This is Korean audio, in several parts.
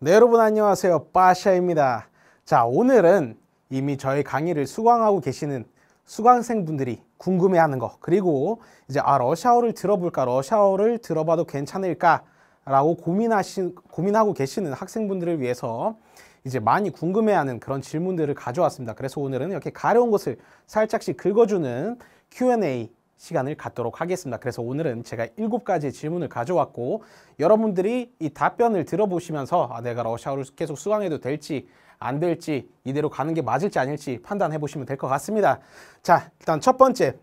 네, 여러분 안녕하세요. 빠샤입니다. 자, 오늘은 이미 저희 강의를 수강하고 계시는 수강생분들이 궁금해하는 거 그리고 이제 아 러시아어를 들어볼까 러시아어를 들어봐도 괜찮을까 라고 고민하신 고민하고 계시는 학생분들을 위해서 이제 많이 궁금해하는 그런 질문들을 가져왔습니다. 그래서 오늘은 이렇게 가려운 것을 살짝씩 긁어주는 Q&A 시간을 갖도록 하겠습니다. 그래서 오늘은 제가 일곱 가지 질문을 가져왔고 여러분들이 이 답변을 들어보시면서 아, 내가 러시아어를 계속 수강해도 될지 안 될지 이대로 가는 게 맞을지 아닐지 판단해 보시면 될 것 같습니다. 자 일단 첫 번째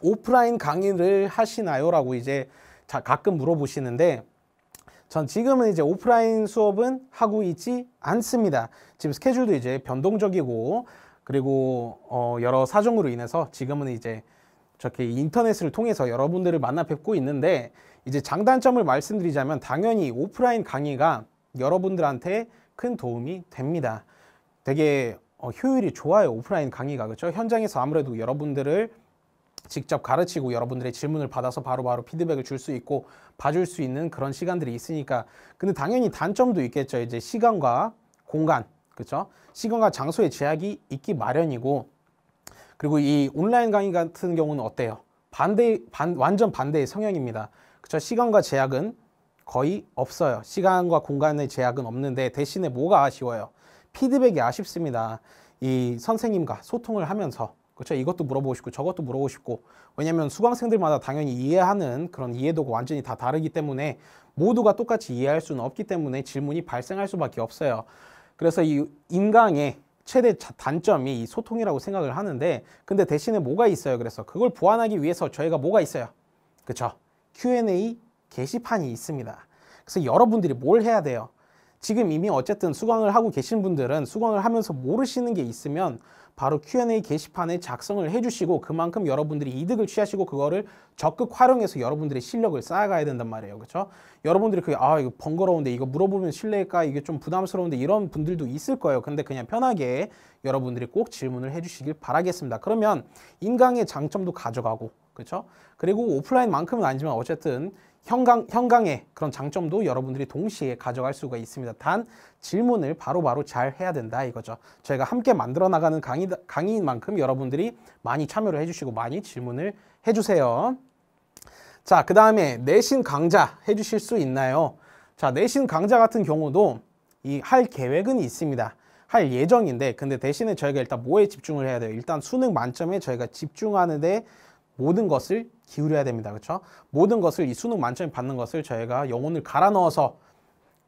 오프라인 강의를 하시나요? 라고 이제 자, 가끔 물어보시는데 전 지금은 이제 오프라인 수업은 하고 있지 않습니다. 지금 스케줄도 이제 변동적이고 그리고 어, 여러 사정으로 인해서 지금은 이제 저렇게 인터넷을 통해서 여러분들을 만나 뵙고 있는데 이제 장단점을 말씀드리자면 당연히 오프라인 강의가 여러분들한테 큰 도움이 됩니다. 되게 어, 효율이 좋아요 오프라인 강의가 그렇죠 현장에서 아무래도 여러분들을 직접 가르치고 여러분들의 질문을 받아서 바로바로 바로 피드백을 줄 수 있고 봐줄 수 있는 그런 시간들이 있으니까 근데 당연히 단점도 있겠죠 이제 시간과 공간 그렇죠 시간과 장소의 제약이 있기 마련이고 그리고 이 온라인 강의 같은 경우는 어때요? 반대 반, 완전 반대의 성향입니다. 그쵸? 시간과 제약은 거의 없어요. 시간과 공간의 제약은 없는데 대신에 뭐가 아쉬워요? 피드백이 아쉽습니다. 이 선생님과 소통을 하면서 그렇 이것도 물어보고 싶고 저것도 물어보고 싶고 왜냐면 수강생들마다 당연히 이해하는 그런 이해도가 완전히 다 다르기 때문에 모두가 똑같이 이해할 수는 없기 때문에 질문이 발생할 수밖에 없어요. 그래서 이 인강의 최대 단점이 이 소통이라고 생각을 하는데 근데 대신에 뭐가 있어요? 그래서 그걸 보완하기 위해서 저희가 뭐가 있어요? 그쵸? Q&A 게시판이 있습니다. 그래서 여러분들이 뭘 해야 돼요? 지금 이미 어쨌든 수강을 하고 계신 분들은 수강을 하면서 모르시는 게 있으면 바로 Q&A 게시판에 작성을 해주시고 그만큼 여러분들이 이득을 취하시고 그거를 적극 활용해서 여러분들의 실력을 쌓아가야 된단 말이에요. 그렇죠? 여러분들이 그게 아 이거 번거로운데 이거 물어보면 실례일까 이게 좀 부담스러운데 이런 분들도 있을 거예요. 근데 그냥 편하게 여러분들이 꼭 질문을 해주시길 바라겠습니다. 그러면 인강의 장점도 가져가고 그렇죠? 그리고 오프라인만큼은 아니지만 어쨌든 형광, 형광의 그런 장점도 여러분들이 동시에 가져갈 수가 있습니다. 단 질문을 바로바로 바로 잘 해야 된다 이거죠. 저희가 함께 만들어 나가는 강의, 강의인 만큼 여러분들이 많이 참여를 해주시고 많이 질문을 해주세요. 자, 그 다음에 내신 강좌 해주실 수 있나요? 자, 내신 강좌 같은 경우도 이 할 계획은 있습니다. 할 예정인데 근데 대신에 저희가 일단 뭐에 집중을 해야 돼요? 일단 수능 만점에 저희가 집중하는데 모든 것을 기울여야 됩니다. 그렇죠? 모든 것을 이 수능 만점에 받는 것을 저희가 영혼을 갈아 넣어서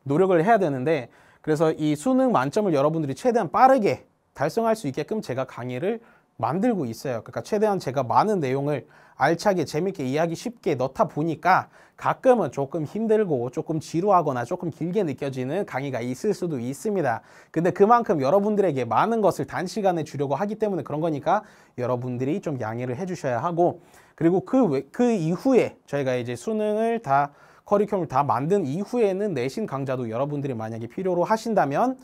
노력을 해야 되는데 그래서 이 수능 만점을 여러분들이 최대한 빠르게 달성할 수 있게끔 제가 강의를 만들고 있어요. 그러니까 최대한 제가 많은 내용을 알차게 재밌게 이야기 쉽게 넣다 보니까 가끔은 조금 힘들고 조금 지루하거나 조금 길게 느껴지는 강의가 있을 수도 있습니다. 근데 그만큼 여러분들에게 많은 것을 단시간에 주려고 하기 때문에 그런 거니까 여러분들이 좀 양해를 해주셔야 하고 그리고 그, 그 이후에 저희가 이제 수능을 다 커리큘럼을 다 만든 이후에는 내신 강좌도 여러분들이 만약에 필요로 하신다면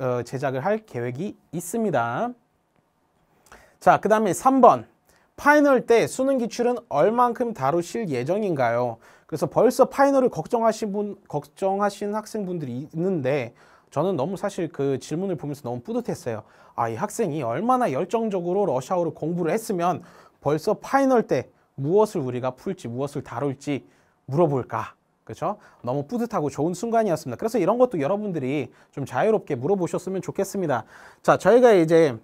어, 제작을 할 계획이 있습니다. 자, 그 다음에 3번. 파이널 때 수능 기출은 얼만큼 다루실 예정인가요? 그래서 벌써 파이널을 걱정하신 분, 걱정하신 학생분들이 있는데 저는 너무 사실 그 질문을 보면서 너무 뿌듯했어요. 아, 이 학생이 얼마나 열정적으로 러시아어를 공부를 했으면 벌써 파이널 때 무엇을 우리가 풀지 무엇을 다룰지 물어볼까? 그렇죠? 너무 뿌듯하고 좋은 순간이었습니다. 그래서 이런 것도 여러분들이 좀 자유롭게 물어보셨으면 좋겠습니다. 자, 저희가 이제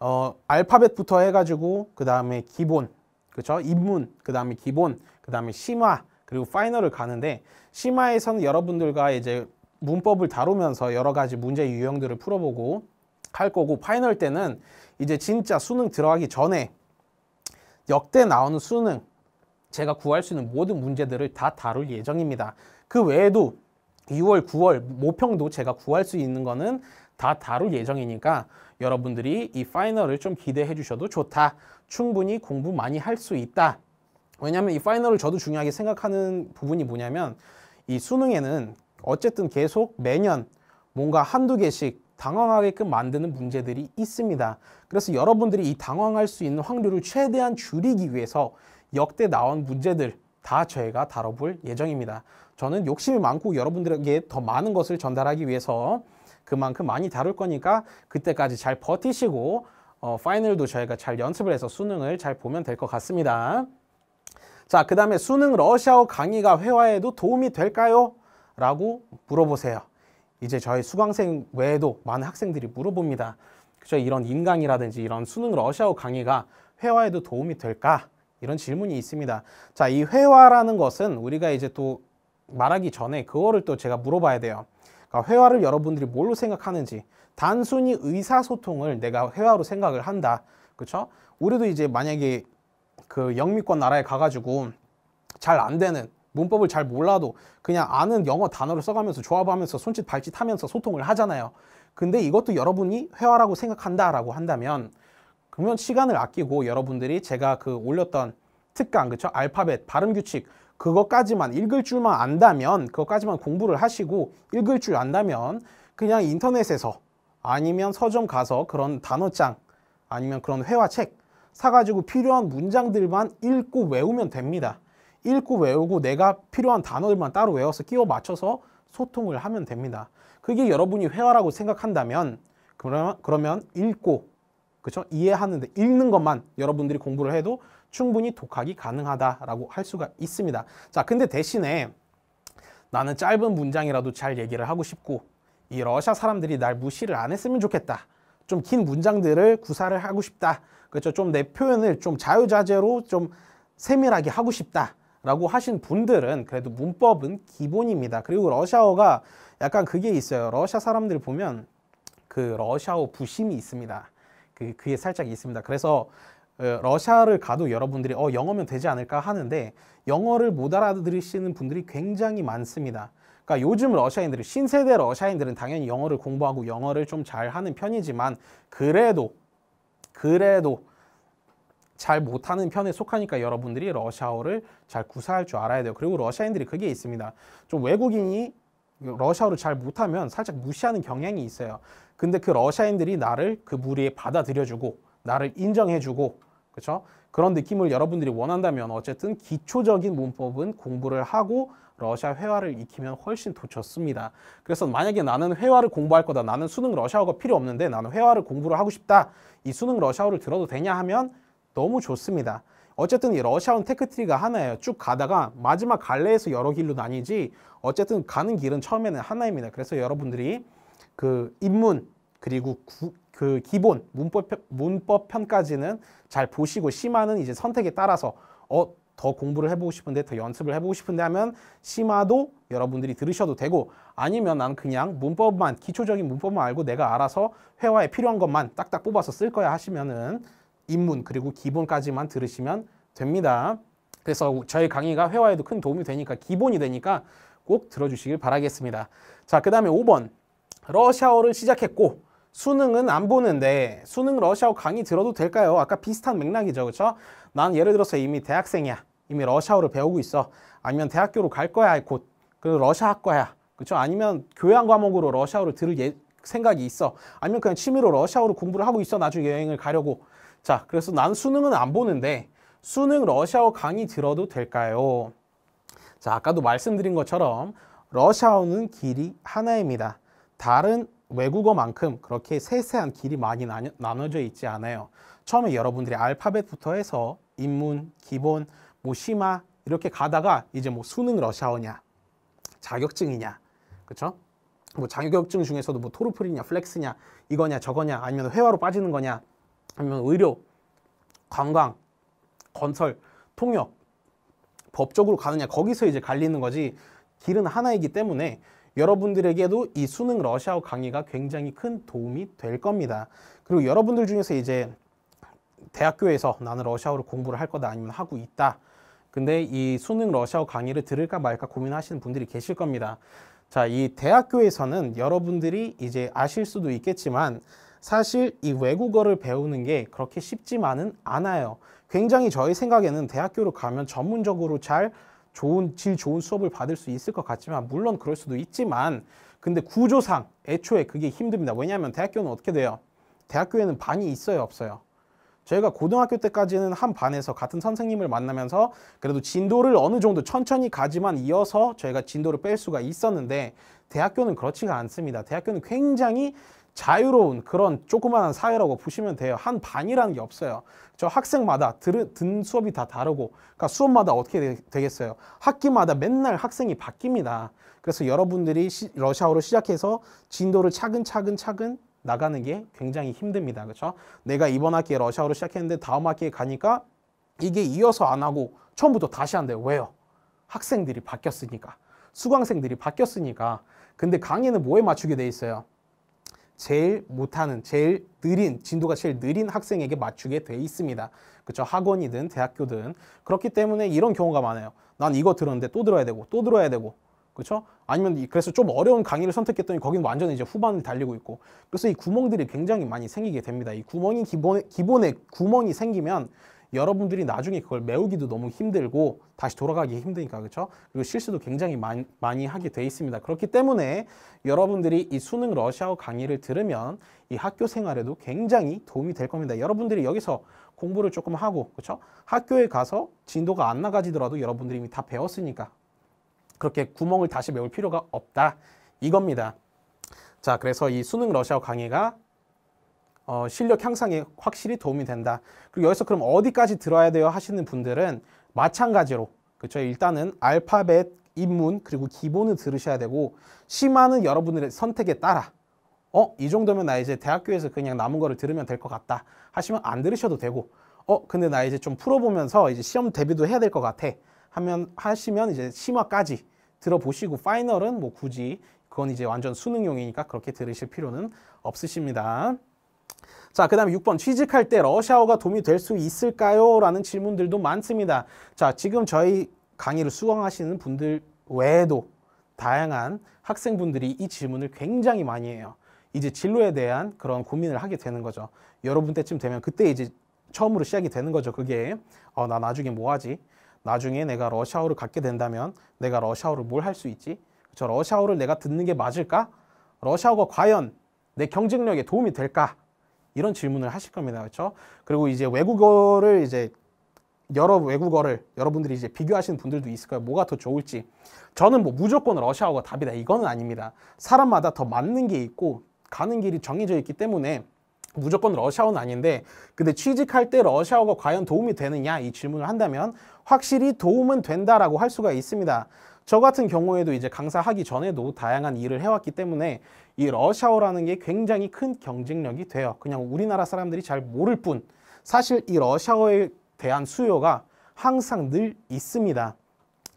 어, 알파벳부터 해가지고 그 다음에 기본, 그렇 입문, 그 다음에 기본, 그 다음에 심화, 그리고 파이널을 가는데 심화에서는 여러분들과 이제 문법을 다루면서 여러 가지 문제 유형들을 풀어보고 할 거고 파이널 때는 이제 진짜 수능 들어가기 전에 역대 나오는 수능 제가 구할 수 있는 모든 문제들을 다 다룰 예정입니다. 그 외에도 6월, 9월 모평도 제가 구할 수 있는 거는 다 다룰 예정이니까 여러분들이 이 파이널을 좀 기대해 주셔도 좋다. 충분히 공부 많이 할 수 있다. 왜냐하면 이 파이널을 저도 중요하게 생각하는 부분이 뭐냐면 이 수능에는 어쨌든 계속 매년 뭔가 한두 개씩 당황하게끔 만드는 문제들이 있습니다. 그래서 여러분들이 이 당황할 수 있는 확률을 최대한 줄이기 위해서 역대 나온 문제들 다 저희가 다뤄볼 예정입니다. 저는 욕심이 많고 여러분들에게 더 많은 것을 전달하기 위해서 그만큼 많이 다룰 거니까 그때까지 잘 버티시고 어, 파이널도 저희가 잘 연습을 해서 수능을 잘 보면 될 것 같습니다. 자, 그 다음에 수능 러시아어 강의가 회화에도 도움이 될까요? 라고 물어보세요. 이제 저희 수강생 외에도 많은 학생들이 물어봅니다. 그죠? 이런 인강이라든지 이런 수능 러시아어 강의가 회화에도 도움이 될까? 이런 질문이 있습니다. 자, 이 회화라는 것은 우리가 이제 또 말하기 전에 그거를 또 제가 물어봐야 돼요. 그러니까 회화를 여러분들이 뭘로 생각하는지 단순히 의사소통을 내가 회화로 생각을 한다. 그렇죠? 우리도 이제 만약에 그 영미권 나라에 가가지고 잘 안 되는 문법을 잘 몰라도 그냥 아는 영어 단어를 써가면서 조합하면서 손짓 발짓 하면서 소통을 하잖아요. 근데 이것도 여러분이 회화라고 생각한다라고 한다면 그러면 시간을 아끼고 여러분들이 제가 그 올렸던 특강 그쵸 알파벳 발음 규칙 그것까지만 읽을 줄만 안다면 그것까지만 공부를 하시고 읽을 줄 안다면 그냥 인터넷에서 아니면 서점 가서 그런 단어장 아니면 그런 회화책 사가지고 필요한 문장들만 읽고 외우면 됩니다. 읽고 외우고 내가 필요한 단어들만 따로 외워서 끼워 맞춰서 소통을 하면 됩니다. 그게 여러분이 회화라고 생각한다면 그러면, 그러면 읽고 그렇죠? 이해하는데 읽는 것만 여러분들이 공부를 해도 충분히 독학이 가능하다라고 할 수가 있습니다. 자, 근데 대신에 나는 짧은 문장이라도 잘 얘기를 하고 싶고 이 러시아 사람들이 날 무시를 안 했으면 좋겠다. 좀 긴 문장들을 구사를 하고 싶다. 그렇죠. 좀 내 표현을 좀 자유자재로 좀 세밀하게 하고 싶다. 라고 하신 분들은 그래도 문법은 기본입니다. 그리고 러시아어가 약간 그게 있어요. 러시아 사람들 보면 그 러시아어 부심이 있습니다. 그, 그게 살짝 있습니다. 그래서 어, 러시아를 가도 여러분들이 어 영어면 되지 않을까 하는데 영어를 못 알아들으시는 분들이 굉장히 많습니다. 그러니까 요즘 러시아인들이 신세대 러시아인들은 당연히 영어를 공부하고 영어를 좀 잘하는 편이지만 그래도 그래도 잘 못하는 편에 속하니까 여러분들이 러시아어를 잘 구사할 줄 알아야 돼요. 그리고 러시아인들이 그게 있습니다. 좀 외국인이 러시아어를 잘 못하면 살짝 무시하는 경향이 있어요. 근데 그 러시아인들이 나를 그 무리에 받아들여주고 나를 인정해주고 그렇죠? 그런 느낌을 여러분들이 원한다면 어쨌든 기초적인 문법은 공부를 하고 러시아 회화를 익히면 훨씬 더 좋습니다. 그래서 만약에 나는 회화를 공부할 거다. 나는 수능 러시아어가 필요 없는데 나는 회화를 공부를 하고 싶다. 이 수능 러시아어를 들어도 되냐 하면 너무 좋습니다. 어쨌든 이 러시아운 테크트리가 하나예요. 쭉 가다가 마지막 갈래에서 여러 길로 나뉘지 어쨌든 가는 길은 처음에는 하나입니다. 그래서 여러분들이 그 입문 그리고 구, 그 기본 문법 문법 편까지는 잘 보시고 심화는 이제 선택에 따라서 어더 공부를 해보고 싶은데 더 연습을 해보고 싶은데 하면 심화도 여러분들이 들으셔도 되고 아니면 난 그냥 문법만 기초적인 문법만 알고 내가 알아서 회화에 필요한 것만 딱딱 뽑아서 쓸 거야 하시면은 입문 그리고 기본까지만 들으시면 됩니다. 그래서 저희 강의가 회화에도 큰 도움이 되니까 기본이 되니까 꼭 들어주시길 바라겠습니다. 자, 그 다음에 5번 러시아어를 시작했고 수능은 안 보는데 수능 러시아어 강의 들어도 될까요? 아까 비슷한 맥락이죠. 그렇죠? 난 예를 들어서 이미 대학생이야. 이미 러시아어를 배우고 있어. 아니면 대학교로 갈 거야. 곧. 그래서 러시아학과야. 그렇죠? 아니면 교양 과목으로 러시아어를 들을 예, 생각이 있어. 아니면 그냥 취미로 러시아어로 공부를 하고 있어. 나중에 여행을 가려고. 자, 그래서 난 수능은 안 보는데 수능 러시아어 강의 들어도 될까요? 자, 아까도 말씀드린 것처럼 러시아어는 길이 하나입니다. 다른 외국어만큼 그렇게 세세한 길이 많이 나눠져 있지 않아요. 처음에 여러분들이 알파벳부터 해서 인문, 기본, 뭐 심화 이렇게 가다가 이제 뭐 수능 러시아어냐, 자격증이냐, 그렇죠? 뭐 자격증 중에서도 뭐 토르풀이냐, 플렉스냐, 이거냐, 저거냐, 아니면 회화로 빠지는 거냐, 아니면 의료, 관광, 건설, 통역, 법적으로 가느냐 거기서 이제 갈리는 거지 길은 하나이기 때문에 여러분들에게도 이 수능 러시아어 강의가 굉장히 큰 도움이 될 겁니다. 그리고 여러분들 중에서 이제 대학교에서 나는 러시아어를 공부를 할 거다 아니면 하고 있다. 근데 이 수능 러시아어 강의를 들을까 말까 고민하시는 분들이 계실 겁니다. 자, 이 대학교에서는 여러분들이 이제 아실 수도 있겠지만 사실 이 외국어를 배우는 게 그렇게 쉽지만은 않아요. 굉장히 저희 생각에는 대학교를 가면 전문적으로 잘 좋은 질 좋은 수업을 받을 수 있을 것 같지만 물론 그럴 수도 있지만 근데 구조상 애초에 그게 힘듭니다. 왜냐하면 대학교는 어떻게 돼요? 대학교에는 반이 있어요, 없어요? 저희가 고등학교 때까지는 한 반에서 같은 선생님을 만나면서 그래도 진도를 어느 정도 천천히 가지만 이어서 저희가 진도를 뺄 수가 있었는데 대학교는 그렇지가 않습니다. 대학교는 굉장히 자유로운 그런 조그마한 사회라고 보시면 돼요. 한 반이라는 게 없어요. 저 학생마다 들, 은 수업이 다 다르고 그러니까 수업마다 어떻게 되, 겠어요 학기마다 맨날 학생이 바뀝니다. 그래서 여러분들이 시, 러시아어로 시작해서 진도를 차근차근 차근 나가는 게 굉장히 힘듭니다. 그렇죠? 내가 이번 학기에 러시아어로 시작했는데 다음 학기에 가니까 이게 이어서 안 하고 처음부터 다시 한대요. 왜요? 학생들이 바뀌었으니까. 수강생들이 바뀌었으니까. 근데 강의는 뭐에 맞추게 돼 있어요? 제일 못하는, 제일 느린, 진도가 제일 느린 학생에게 맞추게 돼 있습니다. 그렇 학원이든 대학교든. 그렇기 때문에 이런 경우가 많아요. 난 이거 들었는데 또 들어야 되고 또 들어야 되고 그렇 아니면 그래서 좀 어려운 강의를 선택했더니 거긴 완전히 이제 후반을 달리고 있고 그래서 이 구멍들이 굉장히 많이 생기게 됩니다. 이 구멍이 기본 기본에 구멍이 생기면 여러분들이 나중에 그걸 메우기도 너무 힘들고 다시 돌아가기 힘드니까 그렇죠? 그리고 실수도 굉장히 많이, 많이 하게 돼 있습니다. 그렇기 때문에 여러분들이 이 수능 러시아어 강의를 들으면 이 학교 생활에도 굉장히 도움이 될 겁니다. 여러분들이 여기서 공부를 조금 하고 그렇죠? 학교에 가서 진도가 안 나가지더라도 여러분들이 이미 다 배웠으니까 그렇게 구멍을 다시 메울 필요가 없다. 이겁니다. 자, 그래서 이 수능 러시아어 강의가 어, 실력 향상에 확실히 도움이 된다. 그리고 여기서 그럼 어디까지 들어야 돼요 하시는 분들은 마찬가지로 그렇죠. 일단은 알파벳, 입문 그리고 기본을 들으셔야 되고 심화는 여러분들의 선택에 따라 어? 이 정도면 나 이제 대학교에서 그냥 남은 거를 들으면 될 것 같다 하시면 안 들으셔도 되고 어? 근데 나 이제 좀 풀어보면서 이제 시험 대비도 해야 될 것 같아 하면 하시면 이제 심화까지 들어보시고 파이널은 뭐 굳이 그건 이제 완전 수능용이니까 그렇게 들으실 필요는 없으십니다. 자, 그 다음에 6번 취직할 때 러시아어가 도움이 될 수 있을까요? 라는 질문들도 많습니다. 자, 지금 저희 강의를 수강하시는 분들 외에도 다양한 학생분들이 이 질문을 굉장히 많이 해요. 이제 진로에 대한 그런 고민을 하게 되는 거죠. 여러분 때쯤 되면 그때 이제 처음으로 시작이 되는 거죠. 그게 어, 나 나중에 뭐 하지? 나중에 내가 러시아어를 갖게 된다면 내가 러시아어를 뭘 할 수 있지? 저 러시아어를 내가 듣는 게 맞을까? 러시아어가 과연 내 경쟁력에 도움이 될까? 이런 질문을 하실 겁니다. 그렇죠? 그리고 이제 외국어를 이제 여러 외국어를 여러분들이 이제 비교하시는 분들도 있을 거예요. 뭐가 더 좋을지. 저는 뭐 무조건 러시아어가 답이다. 이거는 아닙니다. 사람마다 더 맞는 게 있고 가는 길이 정해져 있기 때문에 무조건 러시아어는 아닌데 근데 취직할 때 러시아어가 과연 도움이 되느냐 이 질문을 한다면 확실히 도움은 된다라고 할 수가 있습니다. 저 같은 경우에도 이제 강사하기 전에도 다양한 일을 해왔기 때문에 이 러시아어라는 게 굉장히 큰 경쟁력이 돼요. 그냥 우리나라 사람들이 잘 모를 뿐 사실 이 러시아어에 대한 수요가 항상 늘 있습니다.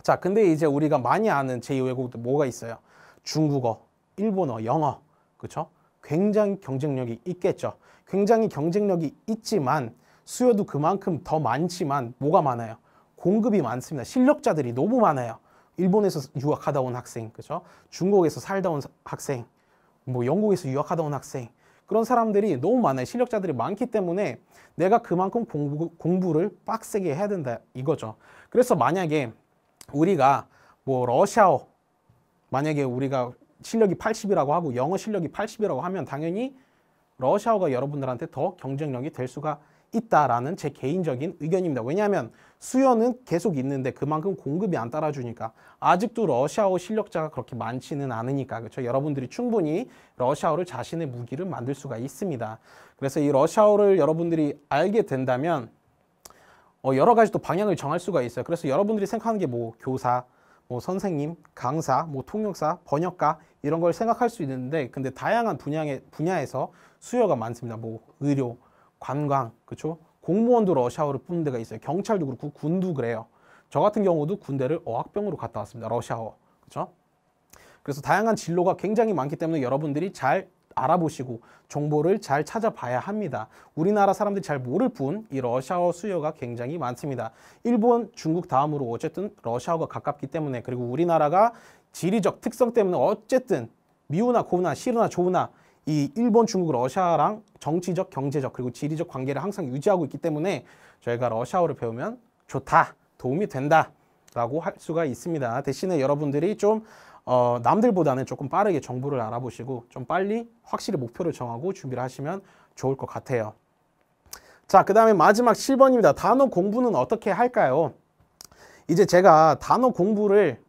자, 근데 이제 우리가 많이 아는 제2외국도 뭐가 있어요? 중국어, 일본어, 영어, 그렇죠? 굉장히 경쟁력이 있겠죠. 굉장히 경쟁력이 있지만 수요도 그만큼 더 많지만 뭐가 많아요? 공급이 많습니다. 실력자들이 너무 많아요. 일본에서 유학하다 온 학생, 그죠? 중국에서 살다 온 학생, 뭐 영국에서 유학하다 온 학생, 그런 사람들이 너무 많아요. 실력자들이 많기 때문에 내가 그만큼 공부, 공부를 빡세게 해야 된다 이거죠. 그래서 만약에 우리가 뭐 러시아어, 만약에 우리가 실력이 80이라고 하고 영어 실력이 80이라고 하면 당연히 러시아어가 여러분들한테 더 경쟁력이 될 수가 있다라는 제 개인적인 의견입니다. 왜냐하면 수요는 계속 있는데 그만큼 공급이 안 따라주니까 아직도 러시아어 실력자가 그렇게 많지는 않으니까 그렇죠. 여러분들이 충분히 러시아어를 자신의 무기를 만들 수가 있습니다. 그래서 이 러시아어를 여러분들이 알게 된다면 어, 여러 가지 또 방향을 정할 수가 있어요. 그래서 여러분들이 생각하는 게 뭐 교사, 뭐 선생님, 강사, 뭐 통역사, 번역가 이런 걸 생각할 수 있는데 근데 다양한 분야에, 분야에서 수요가 많습니다. 뭐 의료, 관광, 그렇죠? 공무원도 러시아어를 뿜는 데가 있어요. 경찰도 그렇고 군도 그래요. 저 같은 경우도 군대를 어학병으로 갔다 왔습니다. 러시아어. 그렇죠? 그래서 다양한 진로가 굉장히 많기 때문에 여러분들이 잘 알아보시고 정보를 잘 찾아봐야 합니다. 우리나라 사람들이 잘 모를 뿐 이 러시아어 수요가 굉장히 많습니다. 일본, 중국 다음으로 어쨌든 러시아어가 가깝기 때문에 그리고 우리나라가 지리적 특성 때문에 어쨌든 미우나 고우나 싫으나 좋으나 이 일본, 중국, 러시아랑 정치적, 경제적 그리고 지리적 관계를 항상 유지하고 있기 때문에 저희가 러시아어를 배우면 좋다, 도움이 된다 라고 할 수가 있습니다. 대신에 여러분들이 좀 어, 남들보다는 조금 빠르게 정보를 알아보시고 좀 빨리 확실히 목표를 정하고 준비를 하시면 좋을 것 같아요. 자, 그 다음에 마지막 7번입니다. 단어 공부는 어떻게 할까요? 이제 제가 단어 공부를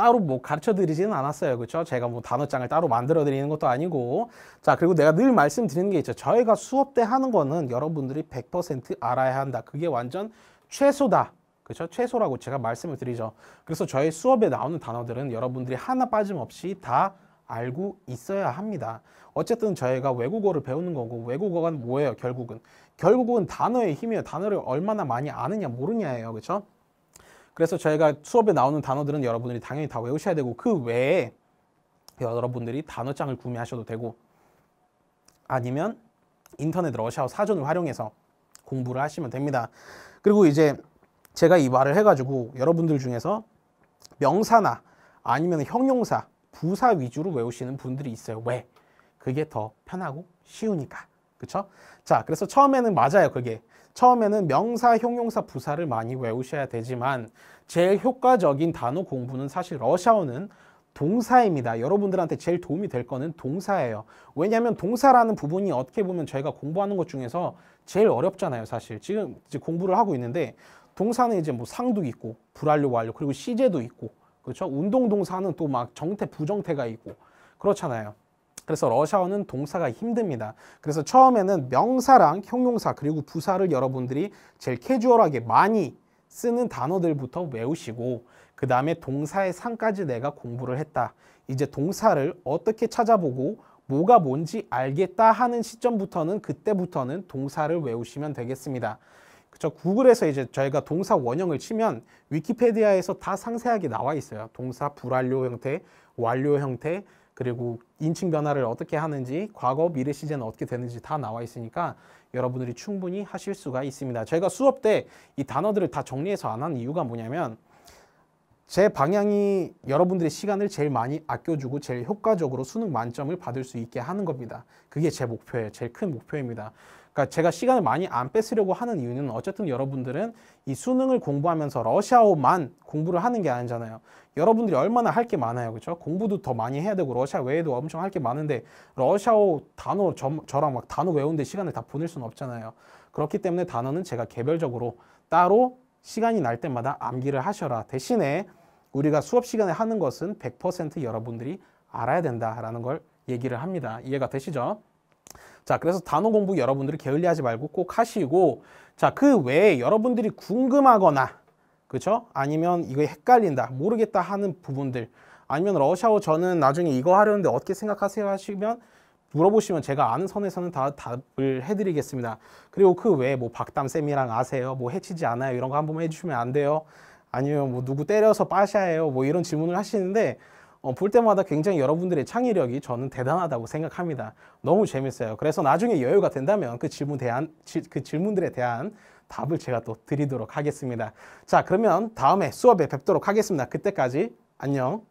따로 뭐 가르쳐 드리지는 않았어요. 그렇죠? 제가 뭐 단어장을 따로 만들어 드리는 것도 아니고. 자, 그리고 내가 늘 말씀드리는 게 있죠. 저희가 수업 때 하는 거는 여러분들이 100% 알아야 한다. 그게 완전 최소다. 그렇죠? 최소라고 제가 말씀을 드리죠. 그래서 저희 수업에 나오는 단어들은 여러분들이 하나 빠짐없이 다 알고 있어야 합니다. 어쨌든 저희가 외국어를 배우는 거고 외국어가 뭐예요, 결국은? 결국은 단어의 힘이에요. 단어를 얼마나 많이 아느냐 모르냐예요. 그렇죠? 그래서 저희가 수업에 나오는 단어들은 여러분들이 당연히 다 외우셔야 되고 그 외에 여러분들이 단어장을 구매하셔도 되고 아니면 인터넷 러시아어 사전을 활용해서 공부를 하시면 됩니다. 그리고 이제 제가 이 말을 해가지고 여러분들 중에서 명사나 아니면 형용사, 부사 위주로 외우시는 분들이 있어요. 왜? 그게 더 편하고 쉬우니까. 그쵸? 자, 그래서 처음에는 맞아요. 그게 처음에는 명사, 형용사, 부사를 많이 외우셔야 되지만 제일 효과적인 단어 공부는 사실 러시아어는 동사입니다. 여러분들한테 제일 도움이 될 거는 동사예요. 왜냐하면 동사라는 부분이 어떻게 보면 저희가 공부하는 것 중에서 제일 어렵잖아요. 사실 지금 이제 공부를 하고 있는데 동사는 이제 뭐 상도 있고 불완료 완료 그리고 시제도 있고 그렇죠. 운동 동사는 또 막 정태 부정태가 있고 그렇잖아요. 그래서 러시아어는 동사가 힘듭니다. 그래서 처음에는 명사랑 형용사 그리고 부사를 여러분들이 제일 캐주얼하게 많이 쓰는 단어들부터 외우시고 그 다음에 동사의 상까지 내가 공부를 했다. 이제 동사를 어떻게 찾아보고 뭐가 뭔지 알겠다 하는 시점부터는 그때부터는 동사를 외우시면 되겠습니다. 그 구글에서 이제 저희가 동사 원형을 치면 위키페디아에서 다 상세하게 나와 있어요. 동사 불완료 형태, 완료 형태, 그리고 인칭 변화를 어떻게 하는지 과거 미래 시제는 어떻게 되는지 다 나와 있으니까 여러분들이 충분히 하실 수가 있습니다. 제가 수업 때 이 단어들을 다 정리해서 안 한 이유가 뭐냐면 제 방향이 여러분들의 시간을 제일 많이 아껴주고 제일 효과적으로 수능 만점을 받을 수 있게 하는 겁니다. 그게 제 목표예요. 제일 큰 목표입니다. 그러니까 제가 시간을 많이 안 뺏으려고 하는 이유는 어쨌든 여러분들은 이 수능을 공부하면서 러시아어만 공부를 하는 게 아니잖아요. 여러분들이 얼마나 할 게 많아요. 그렇죠? 공부도 더 많이 해야 되고 러시아 외에도 엄청 할 게 많은데 러시아어 단어 저, 저랑 막 단어 외우는데 시간을 다 보낼 수는 없잖아요. 그렇기 때문에 단어는 제가 개별적으로 따로 시간이 날 때마다 암기를 하셔라. 대신에 우리가 수업 시간에 하는 것은 100% 여러분들이 알아야 된다라는 걸 얘기를 합니다. 이해가 되시죠? 자, 그래서 단어 공부 여러분들이 게을리하지 말고 꼭 하시고 자, 그 외에 여러분들이 궁금하거나 그렇죠? 아니면 이거 헷갈린다, 모르겠다 하는 부분들 아니면 러시아어 저는 나중에 이거 하려는데 어떻게 생각하세요 하시면 물어보시면 제가 아는 선에서는 다 답을 해드리겠습니다. 그리고 그 외에 뭐 박담쌤이랑 아세요? 뭐 해치지 않아요? 이런 거 한 번만 해주시면 안 돼요. 아니면 뭐 누구 때려서 빠샤예요? 뭐 이런 질문을 하시는데 어, 볼 때마다 굉장히 여러분들의 창의력이 저는 대단하다고 생각합니다. 너무 재밌어요. 그래서 나중에 여유가 된다면 그 질문 대한 지, 그 질문들에 대한 답을 제가 또 드리도록 하겠습니다. 자, 그러면 다음에 수업에 뵙도록 하겠습니다. 그때까지 안녕.